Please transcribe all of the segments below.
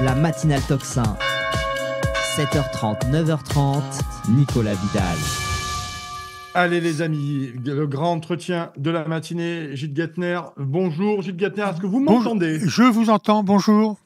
la matinale Toxin. 7h30, 9h30, Nicolas Vidal. Allez les amis, le grand entretien de la matinée, Gilles Gatner. Bonjour Gilles Gatner, est-ce que vous m'entendez Je vous entends, bonjour.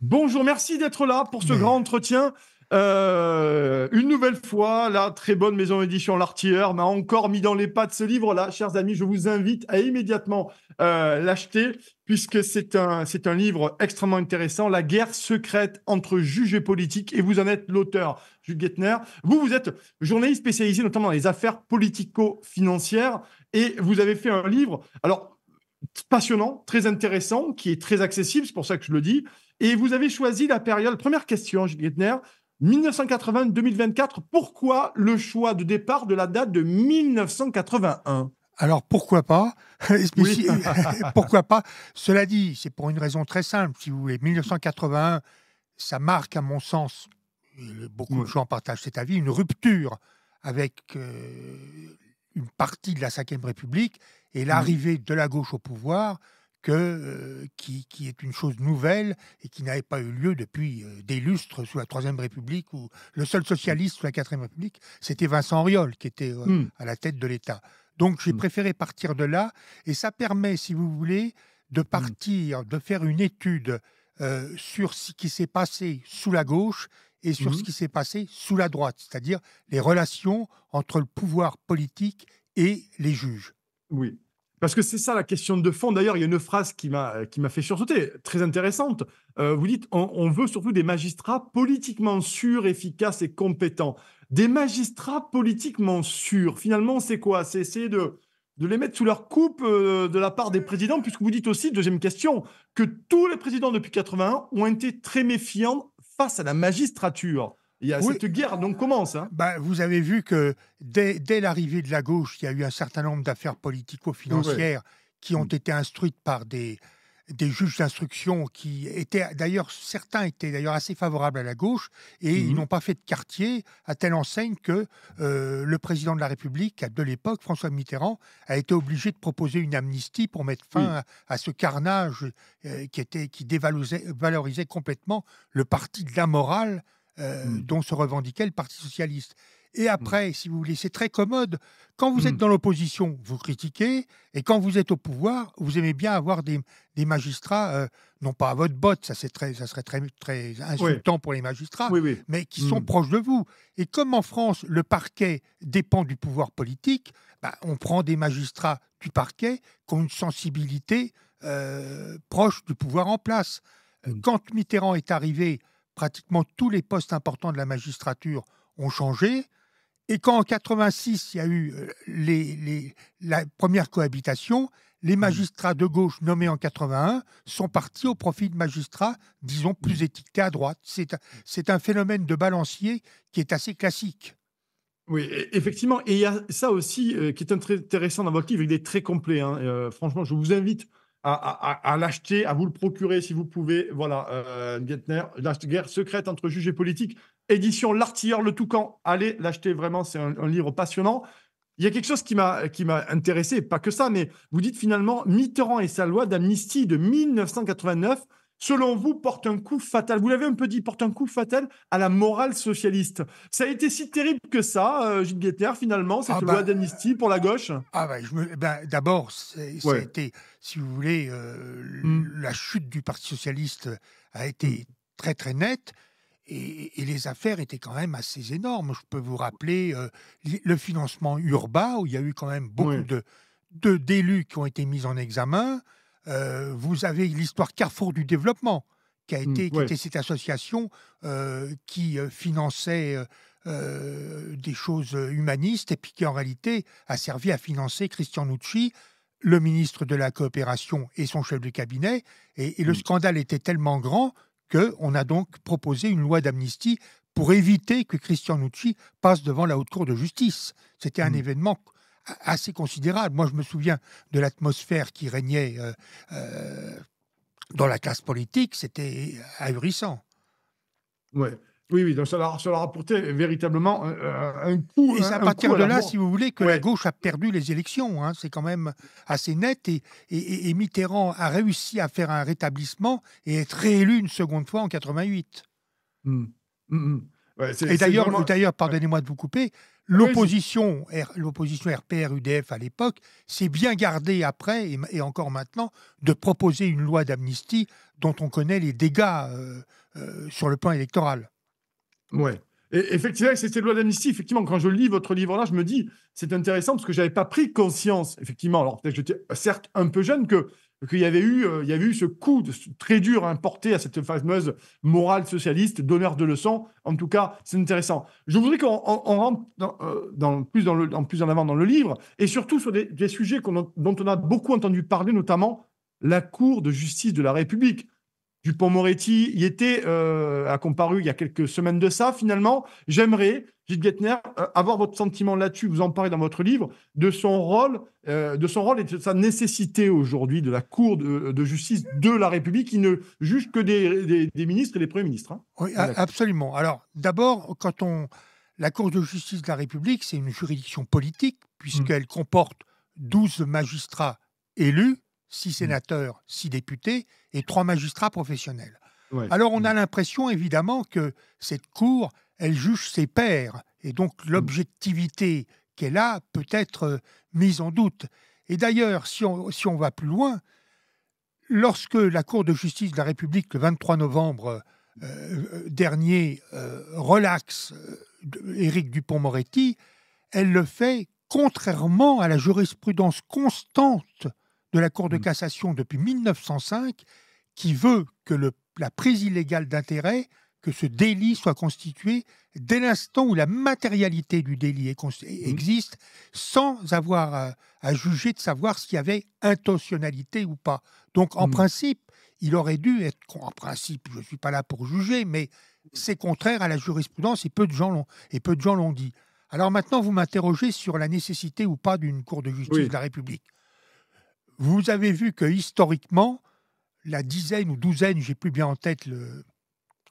Bonjour, merci d'être là pour ce grand entretien. Euh, une nouvelle fois, la très bonne maison d'édition L'Artilleur m'a encore mis dans les pattes ce livre-là. Chers amis, je vous invite à immédiatement euh, l'acheter puisque c'est un, c'est un livre extrêmement intéressant, La guerre secrète entre juges et politiques, et vous en êtes l'auteur, Jules Gettner. Vous, vous êtes journaliste spécialisé notamment dans les affaires politico-financières, et vous avez fait un livre, alors, passionnant, très intéressant, qui est très accessible, c'est pour ça que je le dis, et vous avez choisi la période, première question, Jules Gettner, 1980-2024, pourquoi le choix de départ de la date de 1981 alors pourquoi pas euh, Pourquoi pas Cela dit, c'est pour une raison très simple, si vous voulez. 1981, ça marque, à mon sens, beaucoup de mm. gens partagent cet avis, une rupture avec euh, une partie de la Ve République et mm. l'arrivée de la gauche au pouvoir qui, est une chose nouvelle et qui n'avait pas eu lieu depuis des lustres sous la Troisième République, ou le seul mmh. socialiste sous la Quatrième République, c'était Vincent Auriol, qui était mmh. à la tête de l'État. Donc j'ai mmh. préféré partir de là, et ça permet, si vous voulez, de partir, de faire une étude sur ce qui s'est passé sous la gauche et sur ce qui s'est passé sous la droite, c'est-à-dire les relations entre le pouvoir politique et les juges. Oui, parce que c'est ça la question de fond. D'ailleurs, il y a une phrase qui m'a, euh, qui m'a fait sursauter, très intéressante. Euh, vous dites, on, veut surtout des magistrats politiquement sûrs, efficaces et compétents. Des magistrats politiquement sûrs, finalement, c'est quoi C'est essayer de, les mettre sous leur coupe euh, de la part des présidents, puisque vous dites aussi, deuxième question, que tous les présidents depuis 81 ont été très méfiants face à la magistrature. Il y a guerre donc commence. Hein. Bah, vous avez vu que dès, dès l'arrivée de la gauche, il y a eu un certain nombre d'affaires politico-financières qui ont mm. été instruites par des, des juges d'instruction qui étaient d'ailleurs, certains étaient d'ailleurs assez favorables à la gauche et ils mm. n'ont pas fait de quartier à telle enseigne que euh, le président de la République de l'époque, François Mitterrand, a été obligé de proposer une amnistie pour mettre fin à, ce carnage euh, qui, était, qui dévalorisait complètement le parti de la morale euh, hmm. dont se revendiquait le Parti socialiste. Et hmm. après, si vous voulez, c'est très commode. Quand vous êtes hmm. dans l'opposition, vous critiquez, et quand vous êtes au pouvoir, vous aimez bien avoir des, magistrats, euh, non pas à votre botte, ça, très, serait très, insultant pour les magistrats, mais qui sont proches de vous. Et comme en France, le parquet dépend du pouvoir politique, bah, on prend des magistrats du parquet qui ont une sensibilité euh, proche du pouvoir en place. Quand Mitterrand est arrivé, pratiquement tous les postes importants de la magistrature ont changé. Et quand en 86, il y a eu euh, la première cohabitation, les mmh. magistrats de gauche nommés en 81 sont partis au profit de magistrats, disons, plus mmh. étiquetés à droite. C'est un phénomène de balancier qui est assez classique. Oui, e, effectivement. Et il y a ça aussi euh, qui est intéressant dans votre livre. Il est très complet. Hein. Euh, franchement, je vous invite à, l'acheter, à vous le procurer si vous pouvez. Voilà, euh, Gettner, La guerre secrète entre juges et politiques, édition L'Artilleur, le Toucan. Allez l'acheter vraiment, c'est un, livre passionnant. Il y a quelque chose qui m'a, qui m'a intéressé, pas que ça, mais vous dites finalement Mitterrand et sa loi d'amnistie de 1989 selon vous, porte un coup fatal. Vous l'avez un peu dit, porte un coup fatal à la morale socialiste. Ça a été si terrible que ça, euh, Gilles Guetter, finalement, cette ah loi bah, d'amnistie pour la gauche Ah bah, eh ben, d'abord, ça été, si vous voulez, euh, mm. la chute du Parti socialiste a été mm. très très nette. Et, les affaires étaient quand même assez énormes. Je peux vous rappeler euh, le financement urbain, où il y a eu quand même beaucoup de d'élus qui ont été mis en examen. Euh, vous avez l'histoire Carrefour du développement, qui a mm, été, était cette association euh, qui euh, finançait des choses humanistes et qui en réalité a servi à financer Christian Nucci, le ministre de la coopération et son chef de cabinet. Et, le mm. scandale était tellement grand qu'on a donc proposé une loi d'amnistie pour éviter que Christian Nucci passe devant la Haute Cour de justice. C'était un mm. événement assez considérable. Moi, je me souviens de l'atmosphère qui régnait euh, euh, dans la classe politique, c'était ahurissant. Ouais. Oui, oui, donc ça leur, ça a véritablement euh, un coup. Et c'est à partir de là, si vous voulez, que la gauche a perdu les élections. Hein. C'est quand même assez net. Et, Mitterrand a réussi à faire un rétablissement et être réélu une seconde fois en 88. Mmh. mmh, mmh et d'ailleurs, pardonnez-moi de vous couper, l'opposition, l'opposition RPR-UDF à l'époque, s'est bien gardée après et, encore maintenant de proposer une loi d'amnistie dont on connaît les dégâts euh, euh, sur le plan électoral. Ouais. Et effectivement, c'était loi d'amnistie. Effectivement, quand je lis votre livre-là, je me dis, c'est intéressant parce que je n'avais pas pris conscience, effectivement, alors peut-être que j'étais certes un peu jeune, que qu'il y avait eu, euh, il y avait eu ce coup très dur à importer à cette fameuse morale socialiste, donneur de leçons. En tout cas, c'est intéressant. Je voudrais qu'on rentre dans, euh, plus, en avant dans le livre, et surtout sur des, sujets dont on a beaucoup entendu parler, notamment la Cour de justice de la République. Dupont-Moretti y était, euh, a comparu il y a quelques semaines de ça. Finalement, j'aimerais, Gilles Gettner, euh, avoir votre sentiment là-dessus. Vous en parlez dans votre livre de son rôle, euh, de son rôle et de sa nécessité aujourd'hui de la Cour de, justice de la République qui ne juge que des, ministres et des premiers ministres. Hein. Oui, absolument. Alors, d'abord, quand on la Cour de justice de la République, c'est une juridiction politique mmh. puisqu'elle comporte 12 magistrats élus six mmh. sénateurs, six députés et trois magistrats professionnels. Alors on a mmh. l'impression évidemment que cette Cour, elle juge ses pairs, et donc mmh. l'objectivité qu'elle a peut être euh, mise en doute. Et d'ailleurs, si on, va plus loin, lorsque la Cour de justice de la République, le 23 novembre euh, euh, dernier, relaxe Éric Dupont-Moretti, elle le fait contrairement à la jurisprudence constante de la Cour de mm. cassation depuis 1905 qui veut que le, la prise illégale d'intérêt, que ce délit soit constitué dès l'instant où la matérialité du délit mm. existe, sans avoir à, juger de savoir s'il y avait intentionnalité ou pas. Donc en mm. principe, il aurait dû être, en principe, je ne suis pas là pour juger, mais c'est contraire à la jurisprudence et peu de gens l'ont, et peu de gens l'ont dit. Alors maintenant, vous m'interrogez sur la nécessité ou pas d'une Cour de justice de la République vous avez vu que historiquement, la dizaine ou douzaine, j'ai plus bien en tête le,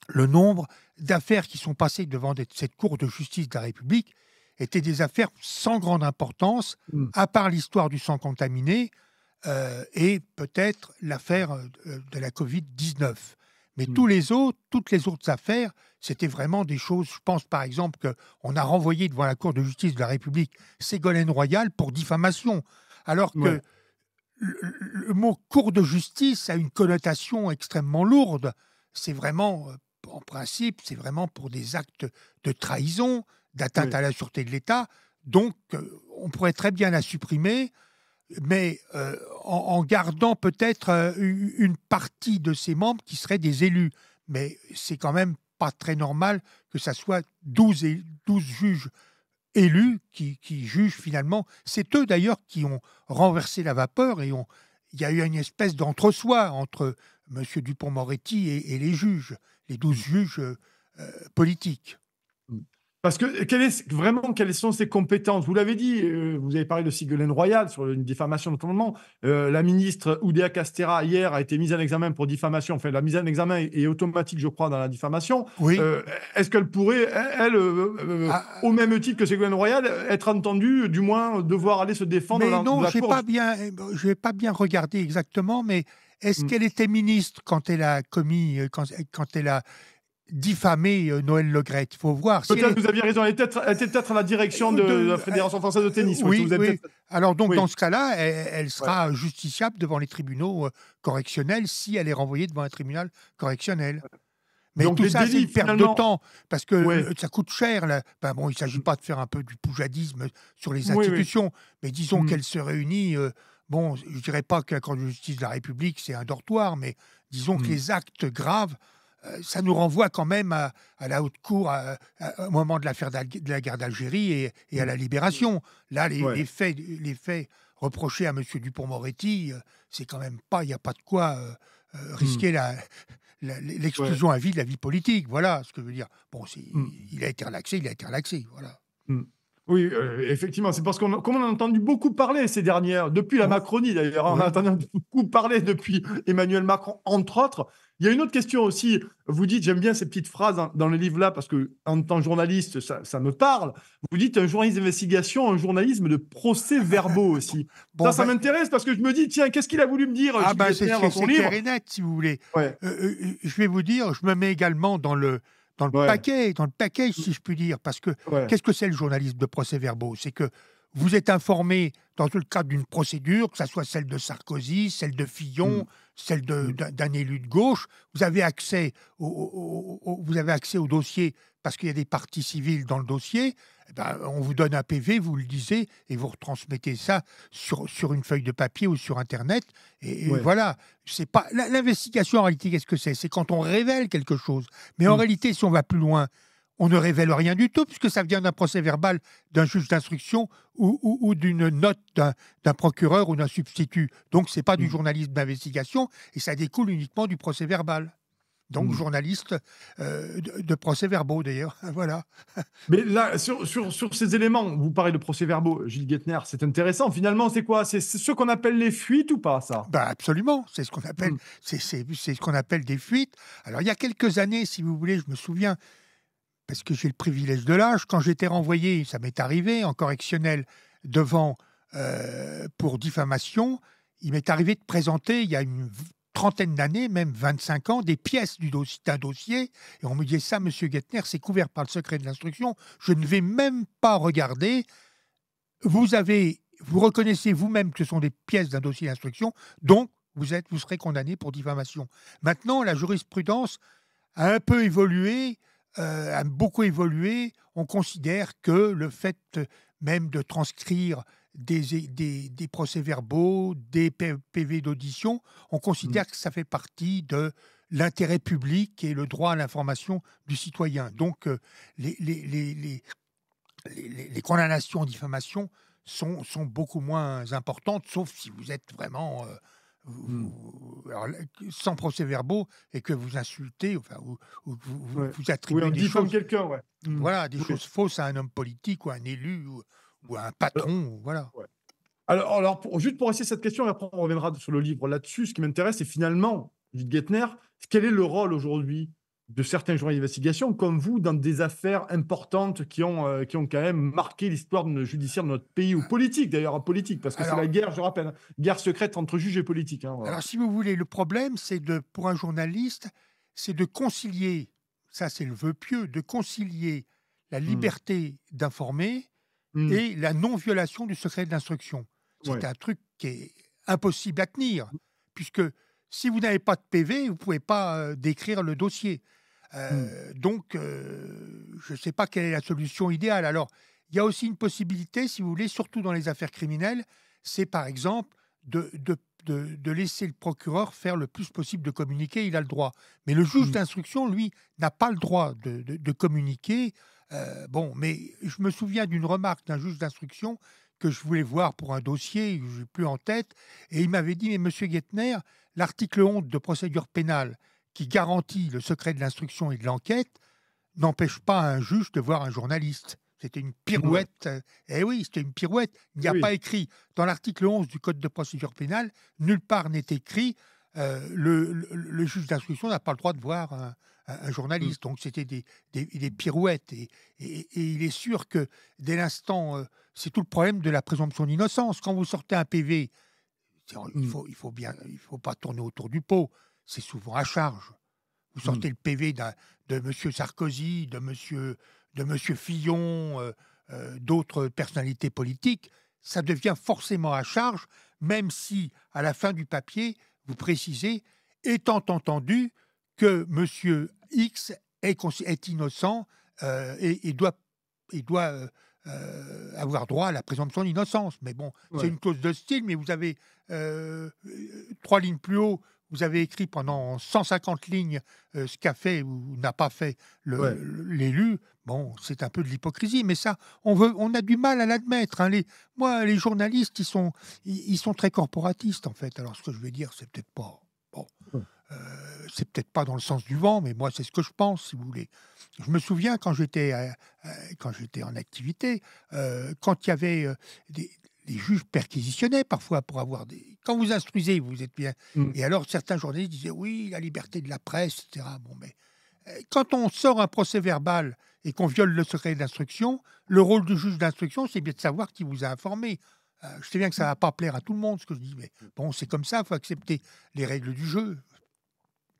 le nombre d'affaires qui sont passées devant cette Cour de justice de la République étaient des affaires sans grande importance, hmm. à part l'histoire du sang contaminé euh, et peut-être l'affaire euh, de la Covid-19. Mais hmm. tous les autres, toutes les autres affaires, c'était vraiment des choses. Je pense par exemple qu'on a renvoyé devant la Cour de justice de la République Ségolène Royal pour diffamation, alors que le, mot cour de justice a une connotation extrêmement lourde. C'est vraiment, euh, en principe, c'est vraiment pour des actes de trahison, d'atteinte à la sûreté de l'État. Donc, euh, on pourrait très bien la supprimer, mais euh, en, gardant peut-être une partie de ses membres qui seraient des élus. Mais c'est quand même pas très normal que ça soit 12, et 12 juges élus qui, qui jugent finalement. C'est eux d'ailleurs qui ont renversé la vapeur et ont, il y a eu une espèce d'entre-soi entre M. Dupont-Moretti et, les juges, les douze juges euh, politiques. Mm. Parce que est, vraiment, quelles sont ses compétences Vous l'avez dit, euh, vous avez parlé de Ségolène Royal sur une diffamation notamment. Euh, la ministre Oudéa Castera, hier, a été mise en examen pour diffamation. Enfin, la mise en examen est, automatique, je crois, dans la diffamation. Oui. Euh, est-ce qu'elle pourrait, elle, ah. au même titre que Ségolène Royal, être entendue, du moins devoir aller se défendre mais non, pas bien, je n'ai pas bien regardé exactement, mais est-ce hmm. qu'elle était ministre quand elle a commis, quand, quand elle a diffamer euh, Noël Le Il faut voir. Peut-être que vous aviez raison. Elle était peut-être à la direction de, euh, la Fédération française de tennis. Oui, Alors donc dans ce cas-là, elle, sera justiciable devant les tribunaux euh, correctionnels si elle est renvoyée devant un tribunal correctionnel. Mais Donc tout ça, c'est une de temps, parce que ça coûte cher. Là. Ben bon, il ne s'agit mm. pas de faire un peu du poujadisme sur les institutions, mais disons mm. qu'elle se réunit, bon, je ne dirais pas que la Cour de justice de la République, c'est un dortoir, mais disons que mm. les actes graves euh, ça nous renvoie quand même à, la haute cour au moment de, l'affaire de la guerre d'Algérie et, à la libération. Là, les, faits, les faits, reprochés à M. Dupont-Moretti, euh, c'est quand même pas, il n'y a pas de quoi euh, risquer hmm. l'exclusion à vie de la vie politique. Voilà ce que je veux dire. Bon, hmm. il a été relaxé, il a été relaxé. Voilà. Hmm. Oui, effectivement, c'est parce qu'on on a entendu beaucoup parler ces dernières, depuis la Macronie d'ailleurs, hein, on a entendu beaucoup parler depuis Emmanuel Macron, entre autres, il y a une autre question aussi. Vous dites, j'aime bien ces petites phrases hein, dans le livre là parce que en tant que journaliste, ça, me parle. Vous dites un journalisme d'investigation, un journalisme de procès verbaux aussi. ça, ça ben m'intéresse parce que je me dis, tiens, qu'est-ce qu'il a voulu me dire ah ben, C'est si vous voulez. Euh, euh, euh, je vais vous dire, je me mets également dans le, dans le paquet, dans le paquet, si je puis dire, parce que qu'est-ce que c'est le journalisme de procès verbaux C'est que vous êtes informé dans le cadre d'une procédure, que ce soit celle de Sarkozy, celle de Fillon, mm. celle mm. d'un élu de gauche, vous avez accès au, vous avez accès au dossier parce qu'il y a des parties civiles dans le dossier. Eh ben, on vous donne un PV, vous le lisez et vous retransmettez ça sur, sur une feuille de papier ou sur Internet. Et, voilà. C'est pas l'investigation en réalité. Qu'est-ce que c'est C'est quand on révèle quelque chose. Mais en mm. réalité, si on va plus loin, on ne révèle rien du tout, puisque ça vient d'un procès verbal d'un juge d'instruction ou, d'une note d'un procureur ou d'un substitut. Donc, ce n'est pas du hmm. journalisme d'investigation, et ça découle uniquement du procès verbal. Donc, hmm. journaliste euh, de, procès-verbaux, d'ailleurs. voilà. Mais là, sur, ces éléments, vous parlez de procès-verbaux, Gilles Guettner, c'est intéressant. Finalement, c'est quoi C'est ce qu'on appelle les fuites ou pas, ça bah, Absolument. C'est ce qu'on appelle, hmm. c'est ce qu'on appelle des fuites. Alors, il y a quelques années, si vous voulez, je me souviens, parce que j'ai le privilège de l'âge, quand j'étais renvoyé, ça m'est arrivé, en correctionnel devant euh, pour diffamation, il m'est arrivé de présenter, il y a une trentaine d'années, même 25 ans, des pièces d'un du dossier, Et on me disait ça, Monsieur Gettner, c'est couvert par le secret de l'instruction. Je ne vais même pas regarder. Vous avez, vous reconnaissez vous-même que ce sont des pièces d'un dossier d'instruction, donc vous êtes, vous serez condamné pour diffamation. Maintenant, la jurisprudence a un peu évolué euh, a beaucoup évolué. On considère que le fait même de transcrire des, des, procès-verbaux, des PV d'audition, on considère mm. que ça fait partie de l'intérêt public et le droit à l'information du citoyen. Donc euh, les, les, condamnations en diffamation sont, beaucoup moins importantes, sauf si vous êtes vraiment... Euh, Mmh. sans procès-verbaux et que vous insultez, enfin, ou, vous, vous, attribuez des choses, quelqu'un, mmh. voilà, des choses fausses à un homme politique ou à un élu ou, à un euh, patron, voilà. Alors, alors pour, juste pour essayer cette question, après on reviendra sur le livre là-dessus. Ce qui m'intéresse, c'est finalement, dit Gettner, quel est le rôle aujourd'hui de certains journalistes d'investigation, comme vous, dans des affaires importantes qui ont, euh, qui ont quand même marqué l'histoire judiciaire de notre pays, ou politique d'ailleurs, politique, parce que c'est la guerre, je rappelle, hein, guerre secrète entre juges et politiques. Hein, Alors si vous voulez, le problème, c'est de, pour un journaliste, c'est de concilier, ça c'est le vœu pieux, de concilier la hmm. liberté d'informer hmm. et la non-violation du secret de l'instruction. C'est un truc qui est impossible à tenir, puisque si vous n'avez pas de PV, vous ne pouvez pas euh, décrire le dossier. Euh, hmm. Donc, euh, je ne sais pas quelle est la solution idéale. Alors, il y a aussi une possibilité, si vous voulez, surtout dans les affaires criminelles, c'est par exemple de, laisser le procureur faire le plus possible de communiquer, il a le droit. Mais le juge hmm. d'instruction, lui, n'a pas le droit de, communiquer. Euh, bon, mais je me souviens d'une remarque d'un juge d'instruction que je voulais voir pour un dossier, je n'ai plus en tête, et il m'avait dit, mais monsieur Guettner, l'article 11 de procédure pénale, qui garantit le secret de l'instruction et de l'enquête n'empêche pas un juge de voir un journaliste. C'était une pirouette. Eh oui, c'était une pirouette. Il n'y a pas écrit. Dans l'article 11 du Code de procédure pénale, nulle part n'est écrit euh, le, juge d'instruction n'a pas le droit de voir un, journaliste. Mm. Donc c'était des, des, pirouettes. Et, et, il est sûr que dès l'instant, euh, c'est tout le problème de la présomption d'innocence. Quand vous sortez un PV, il mm. faut, il faut bien, il faut pas tourner autour du pot c'est souvent à charge. Vous hmm. sortez le PV de M. Sarkozy, de M. Monsieur, de monsieur Fillon, euh, euh, d'autres personnalités politiques, ça devient forcément à charge, même si, à la fin du papier, vous précisez, étant entendu que M. X est, innocent euh, et, doit, doit avoir droit à la présomption d'innocence. Mais bon, c'est une clause de style, mais vous avez trois lignes plus haut, vous avez écrit pendant 150 lignes euh, ce qu'a fait ou n'a pas fait l'élu. Bon, c'est un peu de l'hypocrisie, mais ça, on, veut, on a du mal à l'admettre. Hein. Les, moi, les journalistes, ils sont, ils, sont très corporatistes, en fait. Alors, ce que je vais dire, c'est peut-être pas. Bon. Euh, c'est peut-être pas dans le sens du vent, mais moi c'est ce que je pense, si vous voulez. Je me souviens quand j'étais en activité, euh, quand il y avait des, les juges perquisitionnaient parfois pour avoir des. Quand vous instruisez, vous êtes bien. Mm. Et alors, certains journalistes disaient oui, la liberté de la presse, etc. Bon, mais euh, quand on sort un procès verbal et qu'on viole le secret d'instruction, le rôle du juge d'instruction, c'est bien de savoir qui vous a informé. Euh, je sais bien que ça ne va pas plaire à tout le monde ce que je dis, mais bon, c'est comme ça, il faut accepter les règles du jeu.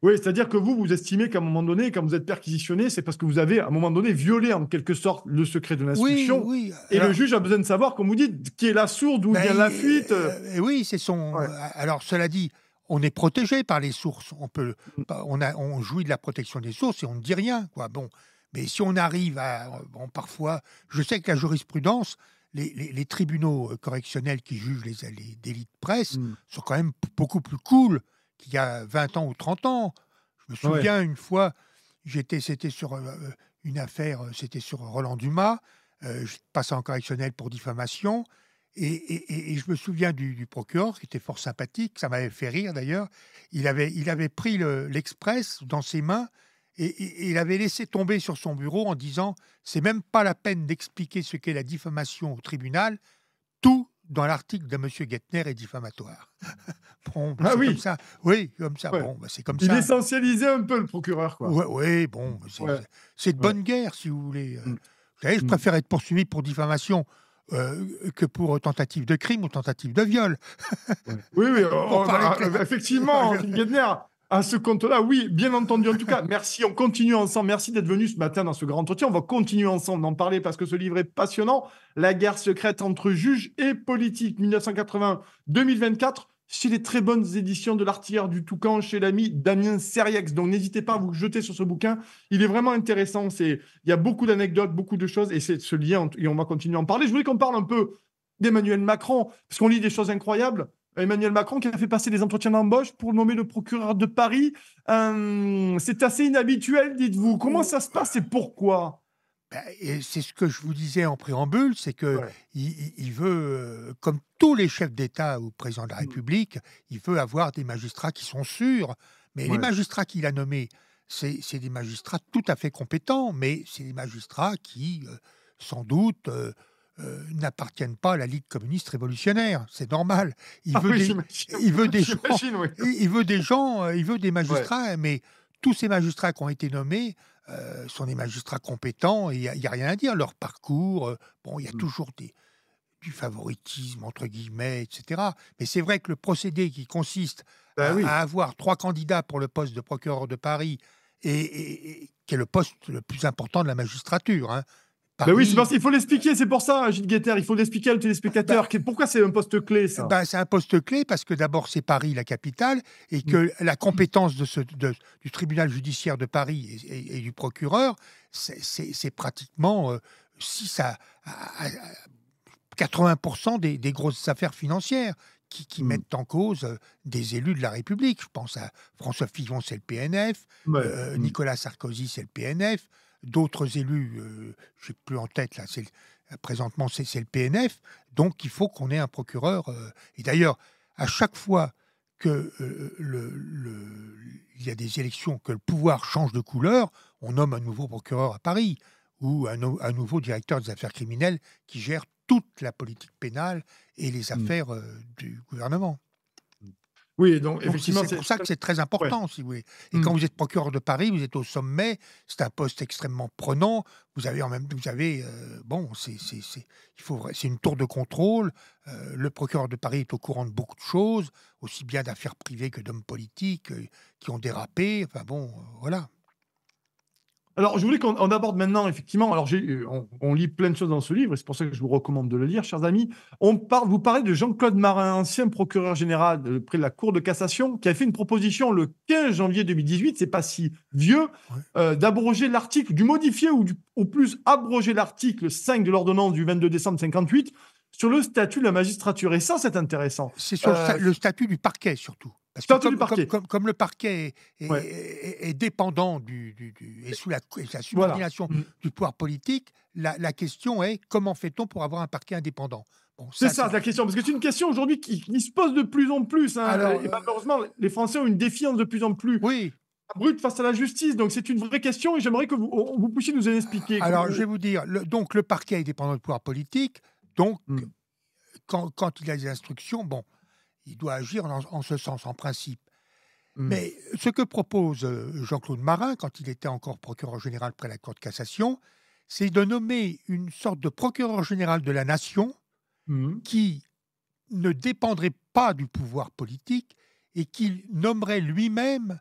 Oui, c'est-à-dire que vous, vous estimez qu'à un moment donné, quand vous êtes perquisitionné, c'est parce que vous avez, à un moment donné, violé en quelque sorte le secret de l'instruction. Oui, Et le juge a besoin de savoir, comme vous dites, qui est la sourde, ou ben, vient la fuite. Euh, euh, oui, c'est son. Euh, alors, cela dit, on est protégé par les sources. On, peut, mm. on, on jouit de la protection des sources et on ne dit rien. Quoi. Bon. Mais si on arrive à. Bon, parfois, je sais que la jurisprudence, les, tribunaux correctionnels qui jugent les, délits de presse mm. sont quand même beaucoup plus cool y a 20 ans ou 30 ans. Je me souviens une fois, j'étais, c'était sur euh, euh, une affaire, euh, c'était sur Roland Dumas. je passais en correctionnel pour diffamation. Et, je me souviens du, procureur, qui était fort sympathique, ça m'avait fait rire d'ailleurs. Il avait, il avait pris l'Express dans ses mains et, il avait laissé tomber sur son bureau en disant C'est même pas la peine d'expliquer ce qu'est la diffamation au tribunal, tout dans l'article de M. Gettner est diffamatoire. bon, ah oui. Comme ça. Oui, comme ça. Bon, bah, c'est comme Il ça. essentialisait un peu le procureur, quoi. Oui, bon, bah, c'est de bonne guerre, si vous voulez. Euh, mm. Vous savez, je mm. préfère être poursuivi pour diffamation. Euh, que pour tentative de crime ou tentative de viol. oui, oui, oh, bah, effectivement, Gettner, à ce compte-là, oui, bien entendu. En tout cas, merci. On continue ensemble. Merci d'être venu ce matin dans ce grand entretien. On va continuer ensemble d'en parler parce que ce livre est passionnant. La guerre secrète entre juges et politiques, 1980-2024. Chez les très bonnes éditions de l'artilleur du Toucan, chez l'ami Damien Seriex. Donc n'hésitez pas à vous jeter sur ce bouquin. Il est vraiment intéressant. C'est, il y a beaucoup d'anecdotes, beaucoup de choses, et c'est ce lien. Et on va continuer à en parler. Je voulais qu'on parle un peu d'Emmanuel Macron, parce qu'on lit des choses incroyables. Emmanuel Macron qui a fait passer des entretiens d'embauche pour nommer le procureur de Paris. Euh, c'est assez inhabituel, dites-vous. Comment ça se passe et pourquoi ben, C'est ce que je vous disais en préambule, c'est que il, veut, euh, comme tous les chefs d'État ou présidents de la mm. République, il veut avoir des magistrats qui sont sûrs. Mais les magistrats qu'il a nommés, c'est des magistrats tout à fait compétents, mais c'est des magistrats qui, euh, sans doute, euh, n'appartiennent pas à la Ligue communiste révolutionnaire. C'est normal. Il, ah veut des, gens, il, veut des gens, euh, il veut des magistrats, mais tous ces magistrats qui ont été nommés euh, sont des magistrats compétents il n'y a, rien à dire. Leur parcours, bon, il y a mm. toujours des, du favoritisme, entre guillemets, etc. Mais c'est vrai que le procédé qui consiste bah à, avoir trois candidats pour le poste de procureur de Paris, et, qui est le poste le plus important de la magistrature, hein, bah bah il oui, c'est parce qu'il faut l'expliquer, c'est pour ça, Gilles Guetter, il faut l'expliquer aux téléspectateur Ben, pourquoi c'est un poste clé, ça C'est un poste clé parce que d'abord, c'est Paris, la capitale, et que mm. la compétence de ce, du tribunal judiciaire de Paris et, du procureur, c'est pratiquement 80% euh, des, grosses affaires financières qui, mm. mettent en cause euh, des élus de la République. Je pense à François Fillon, c'est le PNF, euh, mm. Nicolas Sarkozy, c'est le PNF, d'autres élus, euh, je n'ai plus en tête là, c'est, présentement c'est, le PNF, donc il faut qu'on ait un procureur. Euh. et d'ailleurs, à chaque fois que euh, il y a des élections, que le pouvoir change de couleur, on nomme un nouveau procureur à Paris ou un, nouveau directeur des affaires criminelles qui gère toute la politique pénale et les mmh. affaires du gouvernement. Oui, donc, effectivement, c'est pour ça que c'est très important, si Et mmh. quand vous êtes procureur de Paris, vous êtes au sommet, c'est un poste extrêmement prenant. Vous avez en même vous avez euh, bon, c'est il faut c'est une tour de contrôle. Euh, le procureur de Paris est au courant de beaucoup de choses, aussi bien d'affaires privées que d'hommes politiques euh, qui ont dérapé. Enfin bon, voilà. Alors, je voulais qu'on aborde maintenant, effectivement, alors euh, on, on, lit plein de choses dans ce livre, et c'est pour ça que je vous recommande de le lire, chers amis. On parle, vous parlez de Jean-Claude Marin, ancien procureur général près de la Cour de cassation, qui a fait une proposition le 15 janvier 2018, c'est pas si vieux, euh, d'abroger l'article, du modifier ou au plus abroger l'article 5 de l'ordonnance du 22 décembre 58 sur le statut de la magistrature. Et ça, c'est intéressant. C'est sur le, euh, statut du parquet, surtout. Parce que comme, le parquet. est, dépendant du, du, sous la, subordination mm. du pouvoir politique, la, question est comment fait-on pour avoir un parquet indépendant Bon, c'est ça, la question, parce que c'est une question aujourd'hui qui, se pose de plus en plus. Hein, ben, malheureusement, les Français ont une défiance de plus en plus. Oui. Brute face à la justice, donc c'est une vraie question et j'aimerais que vous, puissiez nous en expliquer. Alors, je vais vous dire, le, donc le parquet est dépendant du pouvoir politique, donc mm. quand, quand, il a des instructions, bon, il doit agir en, ce sens, en principe. Hmm. Mais ce que propose euh, Jean-Claude Marin, quand il était encore procureur général près la Cour de cassation, c'est de nommer une sorte de procureur général de la nation hmm. qui ne dépendrait pas du pouvoir politique et qui nommerait lui-même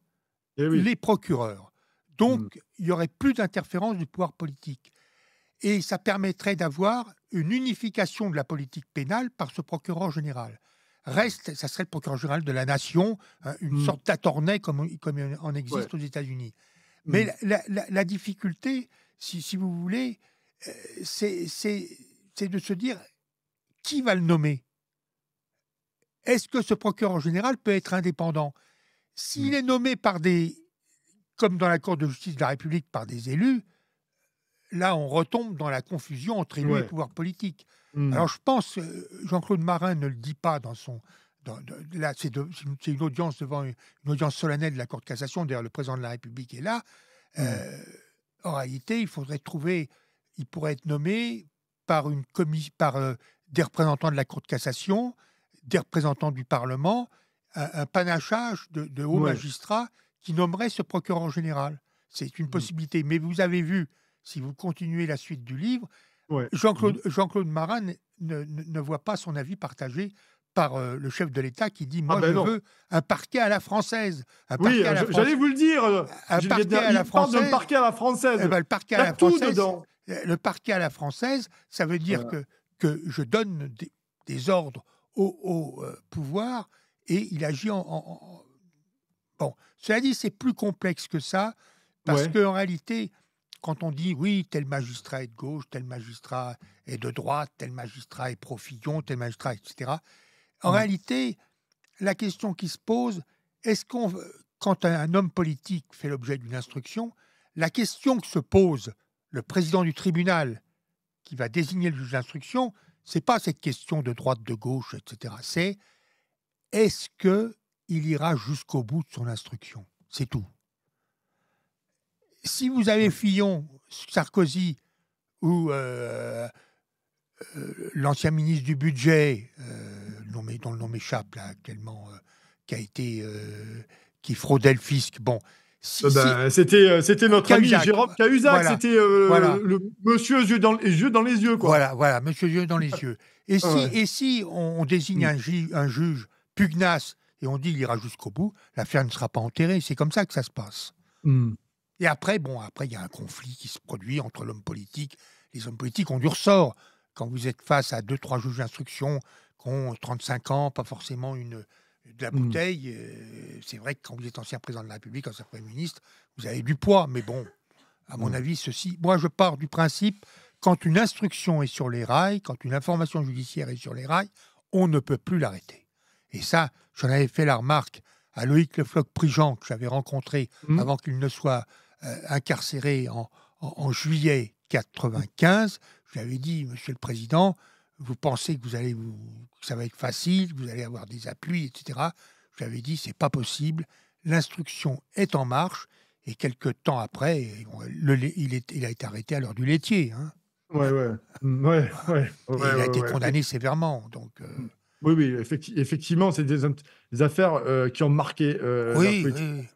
eh les procureurs. Donc, hmm. il n'y aurait plus d'interférence du pouvoir politique. Et ça permettrait d'avoir une unification de la politique pénale par ce procureur général reste, ça serait le procureur général de la nation, hein, une mm. sorte d'attorney comme, comme en existe aux États-Unis. Mm. Mais la, difficulté, si, vous voulez, euh, c'est de se dire qui va le nommer Est-ce que ce procureur général peut être indépendant S'il mm. est nommé par des, comme dans la Cour de justice de la République, par des élus, là on retombe dans la confusion entre élus et pouvoir politique. Mmh. Alors je pense, euh, Jean-Claude Marin ne le dit pas dans son... là, c'est une, audience devant une, audience solennelle de la Cour de cassation, d'ailleurs le président de la République est là. Mmh. Euh, en réalité, il faudrait trouver, il pourrait être nommé par, une commis, par euh, des représentants de la Cour de cassation, des représentants du Parlement, un, panachage de, hauts magistrats qui nommerait ce procureur général. C'est une mmh. possibilité. Mais vous avez vu, si vous continuez la suite du livre, Jean-Claude mmh. Jean Marat ne, voit pas son avis partagé par euh, le chef de l'État qui dit ah Moi, ben je veux un parquet à la française. oui, j'allais vous le dire. Un parquet à la française. Eh ben, à la française. Eh, le parquet à la française. ça veut dire que, que je donne des, ordres au, euh, pouvoir et il agit en, Bon, cela dit, c'est plus complexe que ça parce qu'en réalité, quand on dit oui, tel magistrat est de gauche, tel magistrat est de droite, tel magistrat est profillon, tel magistrat, etc. En mm. réalité, la question qui se pose, est-ce qu'on, quand un homme politique fait l'objet d'une instruction, la question que se pose le président du tribunal qui va désigner le juge d'instruction, c'est pas cette question de droite, de gauche, etc. C'est est-ce que il ira jusqu'au bout de son instruction C'est tout si vous avez Fillon, Sarkozy ou euh, euh, l'ancien ministre du budget, euh, dont, dont, le nom m'échappe là actuellement, qui a été qui fraudait le fisc, bon. Ah ben, c'était c'était notre ami Jérôme Cahuzac, c'était le monsieur yeux dans, les yeux dans les yeux quoi. Voilà voilà monsieur yeux dans les yeux. Et si, et si on, désigne un, juge pugnace et on dit il ira jusqu'au bout, l'affaire ne sera pas enterrée. C'est comme ça que ça se passe. Hmm. Et après, bon, après, il y a un conflit qui se produit entre l'homme politique. Les hommes politiques ont du ressort. Quand vous êtes face à deux, trois juges d'instruction qui ont 35 ans, pas forcément une, de la hmm. bouteille, euh, c'est vrai que quand vous êtes ancien président de la République, ancien Premier ministre, vous avez du poids. Mais bon, à mon hmm. avis, ceci. Moi, je pars du principe, quand une instruction est sur les rails, quand une information judiciaire est sur les rails, on ne peut plus l'arrêter. Et ça, j'en avais fait la remarque à Loïc lefloc prigent que j'avais rencontré hmm. avant qu'il ne soit euh, incarcéré en, en, juillet 95, je dit, Monsieur le Président, vous pensez que vous allez vous, ça va être facile, que vous allez avoir des appuis, etc. Je lui dit, c'est pas possible. L'instruction est en marche. Et quelques temps après, il, il, a été arrêté à l'heure du laitier. Hein. Ouais, ouais. ouais, il a été condamné sévèrement. Donc, euh Oui, oui, effectivement, c'est des, affaires euh, qui ont marqué oui, Oui.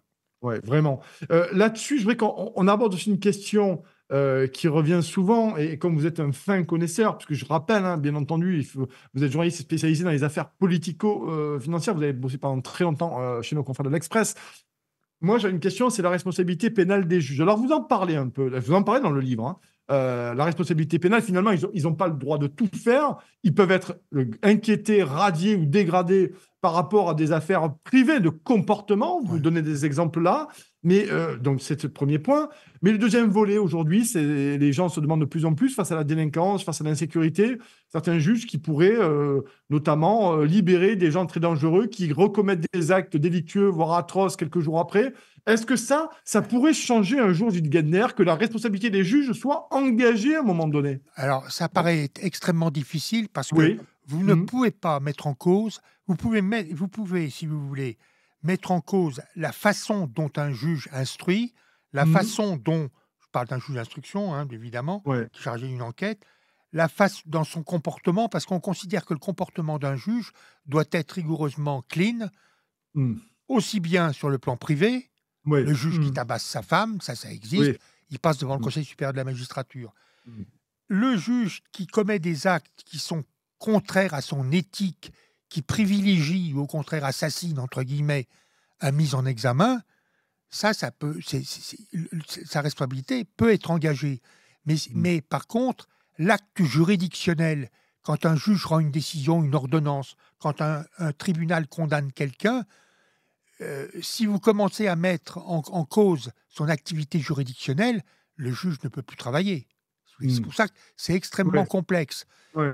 Oui, vraiment. Euh, là-dessus, je voudrais qu'on aborde aussi une question euh, qui revient souvent, et, comme vous êtes un fin connaisseur, puisque je rappelle, hein, bien entendu, vous êtes journaliste spécialisé dans les affaires politico-financières, euh, vous avez bossé pendant très longtemps chez nos confrères de l'Express. Moi, j'ai une question, c'est la responsabilité pénale des juges. Alors, vous en parlez un peu, vous en parlez dans le livre, hein. Euh, la responsabilité pénale, finalement, ils n'ont pas le droit de tout faire. Ils peuvent être inquiétés, radiés ou dégradés par rapport à des affaires privées de comportement. Vous donnez des exemples là. Mais euh, donc c'est le premier point. Mais le deuxième volet aujourd'hui, c'est les gens se demandent de plus en plus face à la délinquance, face à l'insécurité, certains juges qui pourraient euh, notamment euh, libérer des gens très dangereux qui recommettent des actes délictueux, voire atroces, quelques jours après. Est-ce que ça, ça pourrait changer un jour, Gilles que la responsabilité des juges soit engagée à un moment donné Alors ça paraît extrêmement difficile parce que vous ne mmh. pouvez pas mettre en cause. Vous pouvez mettre, vous pouvez, si vous voulez mettre en cause la façon dont un juge instruit, la mmh façon dont, je parle d'un juge d'instruction, hein, évidemment, chargé d'une enquête, la face dans son comportement, parce qu'on considère que le comportement d'un juge doit être rigoureusement clean, mmh. aussi bien sur le plan privé, le juge qui mmh. tabasse sa femme, ça, ça existe, il passe devant le Conseil supérieur de la magistrature. Le juge qui commet des actes qui sont contraires à son éthique qui privilégie ou au contraire assassine, entre guillemets, à mise en examen, ça, ça peut, sa responsabilité peut être engagée. Mm. Mais, par contre, l'acte juridictionnel, quand un juge rend une décision, une ordonnance, quand un, tribunal condamne quelqu'un, euh, si vous commencez à mettre en, cause son activité juridictionnelle, le juge ne peut plus travailler. Mm. C'est pour ça que c'est extrêmement complexe.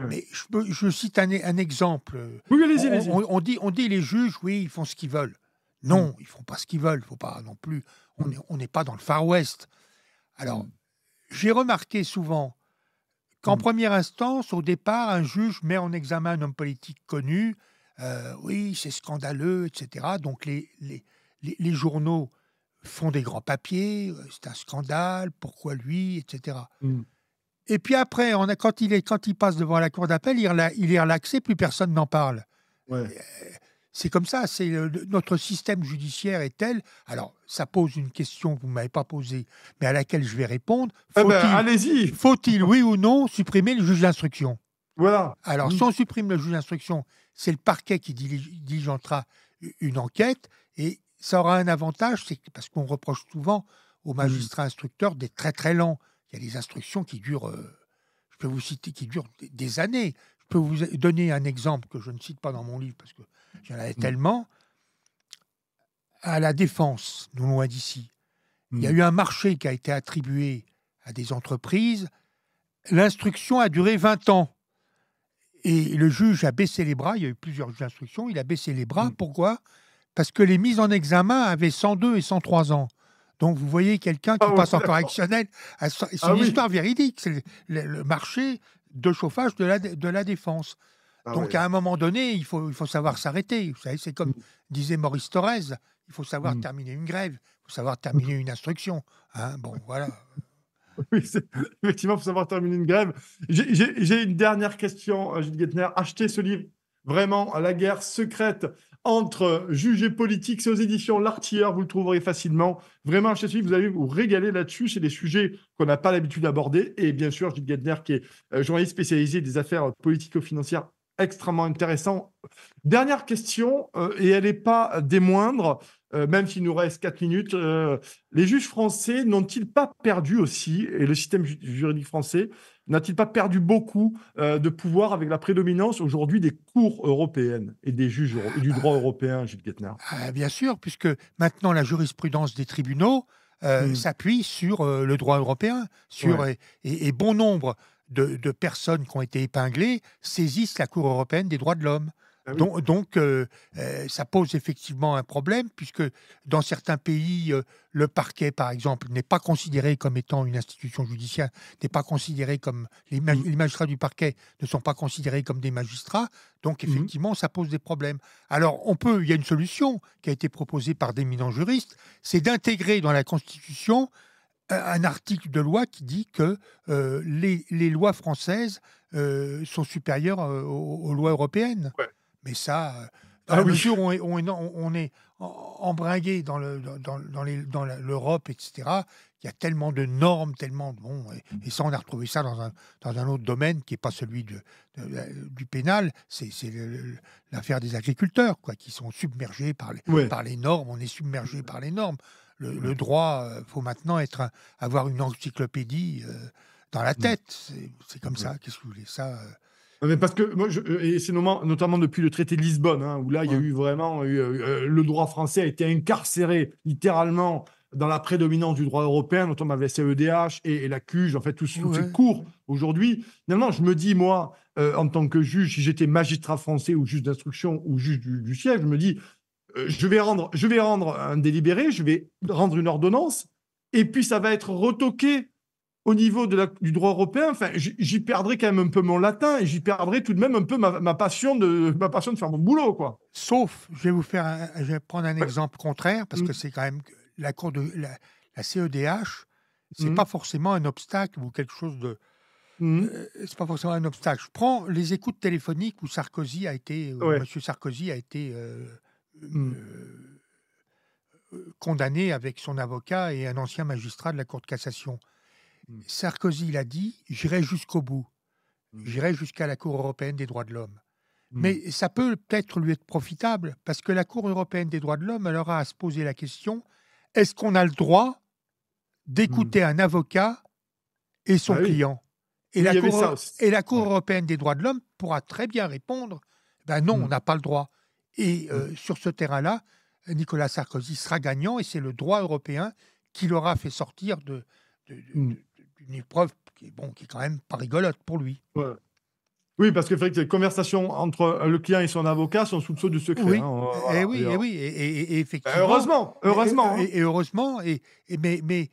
Mais je, je, cite un, un exemple. Oui, allez-y, On, dit, on dit les juges, oui, ils font ce qu'ils veulent. Non, ils mm. ils font pas ce qu'ils veulent. Faut pas non plus. On mm. n'est pas dans le Far West. Alors, j'ai remarqué souvent qu'en première instance, au départ, un juge met en examen un homme politique connu. Euh, oui, c'est scandaleux, etc. Donc les, les, les, journaux font des grands papiers, euh, c'est un scandale, pourquoi lui, etc. Et puis après, on quand, il est, quand il passe devant la cour d'appel, il, est relaxé, plus personne n'en parle. Euh, c'est comme ça, c'est notre système judiciaire est tel. Alors, ça pose une question que vous ne m'avez pas posée, mais à laquelle je vais répondre. Eh ben, allez-y. Faut-il, oui ou non, supprimer le juge d'instruction Voilà. Alors, si on supprime le juge d'instruction, c'est le parquet qui diligentera une enquête et ça aura un avantage, c'est parce qu'on reproche souvent aux mm. magistrats instructeurs d'être très très lents il y a des instructions qui durent, euh, je peux vous citer, qui durent des années. Je peux vous donner un exemple que je ne cite pas dans mon livre parce que j'en avais mm. tellement. À la Défense, non loin d'ici, il y a mm. eu un marché qui a été attribué à des entreprises. L'instruction a duré 20 ans. Et le juge a baissé les bras, il y a eu plusieurs instructions. il a baissé les bras. Mm. Pourquoi Parce que les mises en examen avaient 102 et 103 ans. Donc vous voyez quelqu'un qui ah, passe en correctionnel, c'est ah une histoire véridique, c'est le, marché de chauffage de la, de la défense. Ah Donc à un moment donné, il faut, il faut savoir s'arrêter. Vous savez, c'est comme mm. disait Maurice Thorez, il faut savoir mm. terminer une grève, il faut savoir terminer une instruction. Hein. bon, voilà. effectivement, il faut savoir terminer une grève. J'ai une dernière question, euh, Gilles Gettner. Achetez ce livre, vraiment, à La guerre secrète entre jugés politiques, c'est aux éditions L'Artilleur, vous le trouverez facilement. Vraiment, je suis, vous allez vous régaler là-dessus. C'est des sujets qu'on n'a pas l'habitude d'aborder. Et bien sûr, Gilles Gadner, qui est euh, journaliste spécialisé des affaires politico-financières, extrêmement intéressant. Dernière question, euh, et elle n'est pas des moindres, euh, même s'il nous reste 4 minutes. les juges français n'ont-ils pas perdu aussi, et le système juridique français, n'a-t-il pas perdu beaucoup euh, de pouvoir avec la prédominance aujourd'hui des cours européennes et des juges du droit ah. européen, Gilles Guetner ah, Bien sûr, puisque maintenant la jurisprudence des tribunaux euh, hmm. s'appuie sur euh, le droit européen, sur et, bon nombre de, personnes qui ont été épinglées saisissent la Cour européenne des droits de l'homme. Ah donc, euh, euh, ça pose effectivement un problème, puisque dans certains pays, euh, le parquet, par exemple, n'est pas considéré comme étant une institution judiciaire, n'est pas considéré comme. Les, mmh. magistrats du parquet ne sont pas considérés comme des magistrats. Donc, mmh. effectivement, ça pose des problèmes. Alors, on peut. Il y a une solution qui a été proposée par d'éminents juristes c'est d'intégrer dans la Constitution un article de loi qui dit que les, lois françaises sont supérieures aux, lois européennes. Mais ça, euh, dans ah on est, on embringué dans l'Europe, le, dans, etc., il y a tellement de normes, tellement de... Bon, et, ça, on a retrouvé ça dans un, dans un autre domaine qui n'est pas celui de, du pénal, c'est l'affaire des agriculteurs, quoi, qui sont submergés par les, par les normes, on est submergé par les normes. Le, droit, il euh, faut maintenant être avoir une encyclopédie euh, dans la mm. tête, c'est comme ça, qu'est-ce que vous voulez, ça parce que moi, euh, et c'est notamment, depuis le traité de Lisbonne, hein, où là, il y a eu vraiment. Euh, le droit français a été incarcéré littéralement dans la prédominance du droit européen, notamment avec la CEDH et, la CUGE, en fait, tout ce ces cours aujourd'hui. Finalement, je me dis, moi, euh, en tant que juge, si j'étais magistrat français ou juge d'instruction ou juge du, siège, je me dis, je, vais rendre, je vais rendre un délibéré, je vais rendre une ordonnance, et puis ça va être retoqué au niveau de la, du droit européen, enfin, j'y perdrai quand même un peu mon latin et j'y perdrai tout de même un peu ma, passion de, ma passion de faire mon boulot. quoi. Sauf, je vais vous faire je vais prendre un exemple contraire, parce mm. que c'est quand même la cour de la, CEDH, c'est mm. pas forcément un obstacle ou quelque chose de. Mm. Euh, c'est pas forcément un obstacle. Je prends les écoutes téléphoniques où Sarkozy a été, Monsieur Sarkozy a été euh, euh, condamné avec son avocat et un ancien magistrat de la Cour de cassation. Mm. Sarkozy l'a dit, j'irai jusqu'au bout. Mm. J'irai jusqu'à la Cour européenne des droits de l'homme. Mm. Mais ça peut peut-être lui être profitable parce que la Cour européenne des droits de l'homme, elle aura à se poser la question est-ce qu'on a le droit d'écouter un avocat et son ah client et, la cour, européenne des droits de l'homme pourra très bien répondre ben non, on n'a pas le droit. Et euh, sur ce terrain-là, Nicolas Sarkozy sera gagnant et c'est le droit européen qui l'aura fait sortir de, une épreuve qui est, bon, qui quand même pas rigolote pour lui. Oui, parce que les conversations entre euh, le client et son avocat sont sous le sceau du secret. Oui, hein, eh eh oui et oui, effectivement. heureusement, heureusement. Et, heureusement, et, hein. mais, mais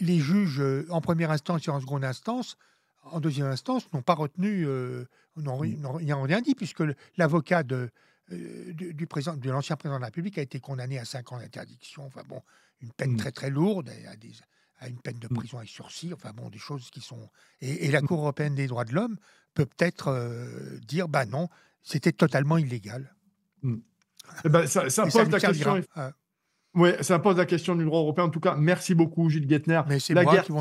les juges euh, en première instance et en seconde instance, en deuxième instance, n'ont pas retenu, euh, n'ont rien dit, puisque l'avocat de, euh, du, président, de l'ancien président de la République a été condamné à cinq ans d'interdiction. Enfin bon, une peine mm. très très lourde, à à une peine de mmh. prison et sursis, enfin bon, des choses qui sont... Et, la mmh. Cour européenne des droits de l'homme peut peut-être euh, dire, bah non, c'était totalement illégal. Mmh. Hein. Eh ben, ça, pose la question... Ah. ça pose la question du droit européen. En tout cas, merci beaucoup, Gilles Guettner. Mais c'est la moi guerre qui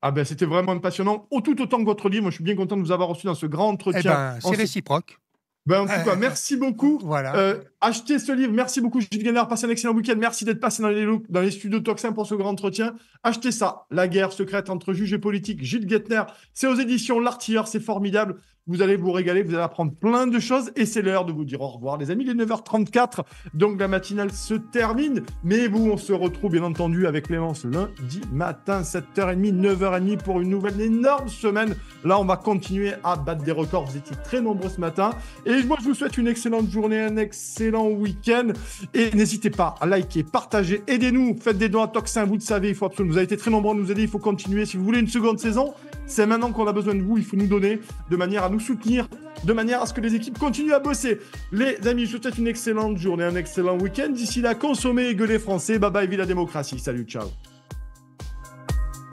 Ah ben, c'était vraiment passionnant. Au tout autant que votre livre, je suis bien content de vous avoir reçu dans ce grand eh entretien. Eh ben, c'est réciproque. Ben, en tout cas, merci beaucoup. Voilà. Euh, achetez ce livre. Merci beaucoup, Gilles Guénard. Passez un excellent week-end. Merci d'être passé dans les, dans les studios Toxin pour ce grand entretien. Achetez ça. La guerre secrète entre juges et politiques. Gilles Gettner, C'est aux éditions L'Artilleur. C'est formidable. Vous allez vous régaler, vous allez apprendre plein de choses et c'est l'heure de vous dire au revoir les amis. Il est 9h34, donc la matinale se termine. Mais vous, on se retrouve bien entendu avec Clémence lundi matin, 7h30, 9h30 pour une nouvelle énorme semaine. Là, on va continuer à battre des records. Vous étiez très nombreux ce matin. Et moi, je vous souhaite une excellente journée, un excellent week-end. Et n'hésitez pas à liker, partager, aidez-nous, faites des dons à Toxin, vous le savez, il faut absolument, vous avez été très nombreux à nous aider, il faut continuer. Si vous voulez une seconde saison, c'est maintenant qu'on a besoin de vous, il faut nous donner de manière à nous soutenir de manière à ce que les équipes continuent à bosser. Les amis, je vous souhaite une excellente journée, un excellent week-end. D'ici là, consommez et gueulez français. Bye bye, vive la démocratie. Salut, ciao.